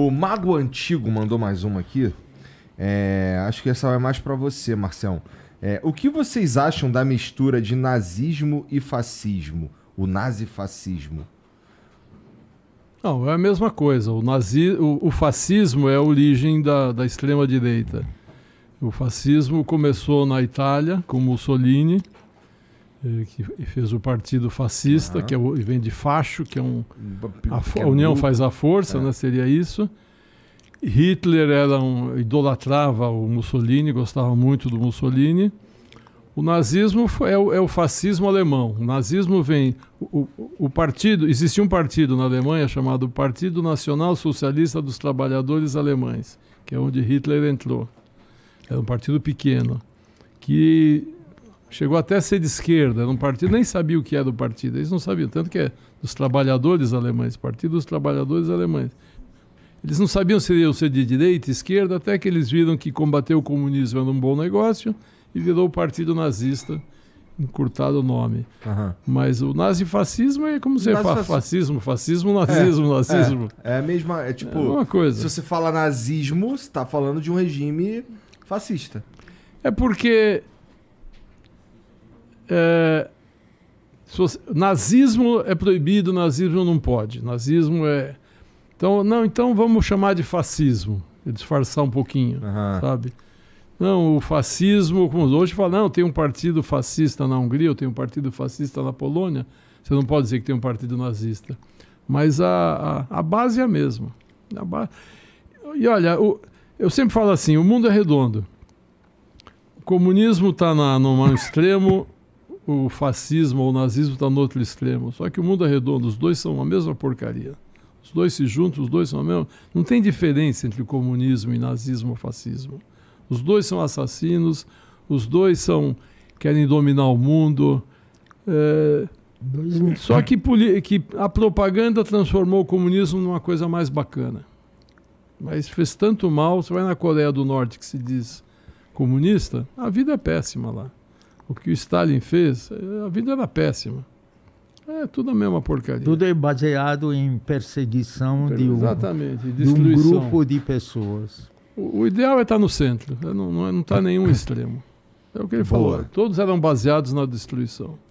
O Mago Antigo mandou mais uma aqui. É, acho que essa é mais para você, Marcelo. É, o que vocês acham da mistura de nazismo e fascismo? O nazifascismo? Não, é a mesma coisa. O, nazi, o, o fascismo é a origem da, da extrema-direita. O fascismo começou na Itália, com Mussolini, eh, que fez o partido fascista, uhum. que é vem de facho, que é um a, é a união faz a força, é. né? Seria isso. Hitler era um, idolatrava o Mussolini, gostava muito do Mussolini. O nazismo foi, é, o, é o fascismo alemão. O nazismo vem o, o, partido existia um partido na Alemanha chamado Partido Nacional Socialista dos Trabalhadores Alemães, que é onde Hitler entrou. Era um partido pequeno que Chegou até a ser de esquerda, num partido, nem sabia o que era é do partido, eles não sabiam, tanto que é dos trabalhadores alemães, Partido dos Trabalhadores Alemães. Eles não sabiam se iam ser de direita, esquerda, até que eles viram que combater o comunismo era um bom negócio e virou o Partido Nazista, encurtado o nome. Uhum. Mas o nazifascismo é como você fala fascismo, fascismo, nazismo, é, nazismo. É, é, a mesma, é tipo, é uma coisa. se você fala nazismo, você está falando de um regime fascista. É porque é, você, nazismo é proibido, nazismo não pode, nazismo é. Então, não, então vamos chamar de fascismo, disfarçar um pouquinho, uhum. sabe? Não, o fascismo, como hoje fala, não, tem um partido fascista na Hungria, ou tem um partido fascista na Polônia, você não pode dizer que tem um partido nazista. Mas a, a, a base é a mesma. A ba... E olha, o, eu sempre falo assim: o mundo é redondo. O comunismo está num extremo, o fascismo ou o nazismo está no outro extremo. Só que o mundo é redondo, os dois são a mesma porcaria. Os dois se juntam, os dois são a mesma. Não tem diferença entre comunismo e nazismo ou fascismo. Os dois são assassinos, os dois são querem dominar o mundo. É, só que, que, a propaganda transformou o comunismo numa coisa mais bacana. Mas fez tanto mal, você vai na Coreia do Norte que se diz comunista, a vida é péssima lá o que o Stalin fez, eh, a vida era péssima. É tudo a mesma porcaria. Tudo é baseado em perseguição de um, de um, grupo de pessoas. O, o, ideal é estar tá no centro, não é está não, não é, tá nenhum extremo. É o que ele falou. Todos eram baseados na destruição.